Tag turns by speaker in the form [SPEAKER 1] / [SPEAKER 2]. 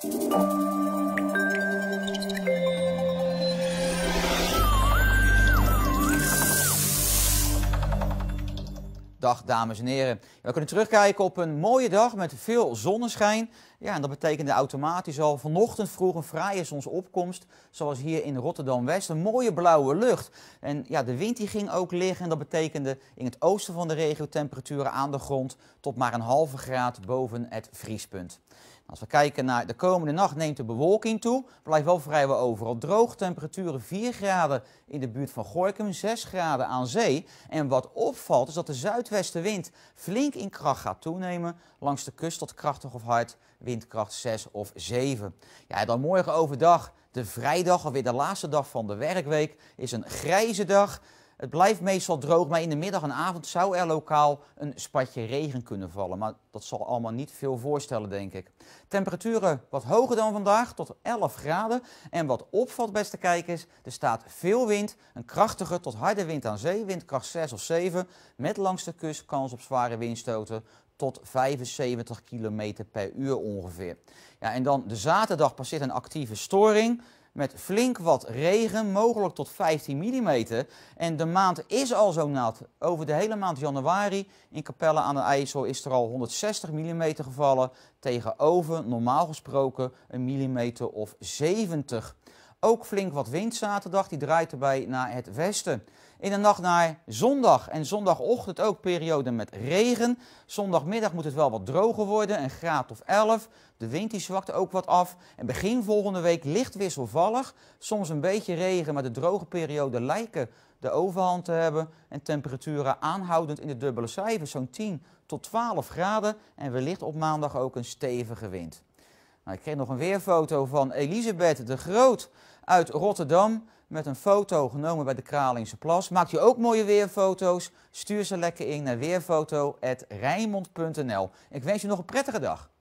[SPEAKER 1] Dag dames en heren. We kunnen terugkijken op een mooie dag met veel zonneschijn. Ja, en dat betekende automatisch al vanochtend vroeg een fraaie zonsopkomst, zoals hier in Rotterdam-West. Een mooie blauwe lucht. En ja, de wind die ging ook liggen en dat betekende in het oosten van de regio temperaturen aan de grond tot maar een halve graad boven het vriespunt. Als we kijken naar de komende nacht neemt de bewolking toe. Blijft wel vrijwel overal droog. Temperaturen 4 graden in de buurt van Gorkum, 6 graden aan zee. En wat opvalt is dat de zuidwestenwind flink in kracht gaat toenemen. Langs de kust tot krachtig of hard, windkracht 6 of 7. Ja, dan morgen overdag, de vrijdag, alweer de laatste dag van de werkweek, is een grijze dag. Het blijft meestal droog, maar in de middag en avond zou er lokaal een spatje regen kunnen vallen. Maar dat zal allemaal niet veel voorstellen, denk ik. Temperaturen wat hoger dan vandaag, tot 11 graden. En wat opvalt, beste kijkers, er staat veel wind. Een krachtige tot harde wind aan zee, windkracht 6 of 7. Met langs de kust kans op zware windstoten tot 75 km per uur ongeveer. Ja, en dan de zaterdag passeert een actieve storing met flink wat regen, mogelijk tot 15 mm. En de maand is al zo nat. Over de hele maand januari in Capelle aan de IJssel is er al 160 mm gevallen. Tegenover normaal gesproken een millimeter of 70 ook flink wat wind zaterdag, die draait erbij naar het westen. In de nacht naar zondag en zondagochtend ook periode met regen. Zondagmiddag moet het wel wat droger worden, een graad of 11. De wind die zwakt ook wat af. En begin volgende week licht wisselvallig. Soms een beetje regen, maar de droge periode lijken de overhand te hebben. En temperaturen aanhoudend in de dubbele cijfers, zo'n 10 tot 12 graden. En wellicht op maandag ook een stevige wind. Nou, ik kreeg nog een weerfoto van Elisabeth de Groot uit Rotterdam. Met een foto genomen bij de Kralingse Plas. Maakt u ook mooie weerfoto's? Stuur ze lekker in naar weerfoto@rijmond.nl. Ik wens je nog een prettige dag.